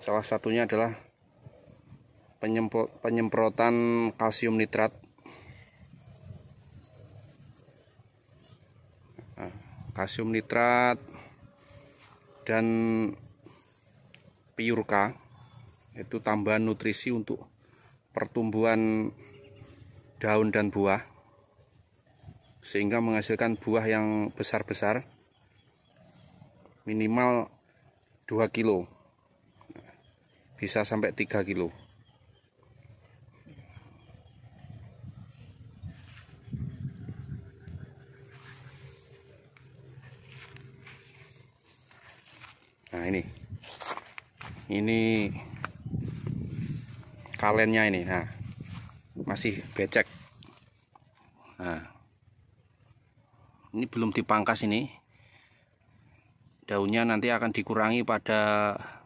Salah satunya adalah penyemprotan kalsium nitrat. Nah, kalsium nitrat dan piurka itu tambahan nutrisi untuk pertumbuhan daun dan buah sehingga menghasilkan buah yang besar-besar minimal 2 kilo bisa sampai 3 kilo nah ini ini kalennya ini nah masih becek nah ini belum dipangkas ini daunnya nanti akan dikurangi pada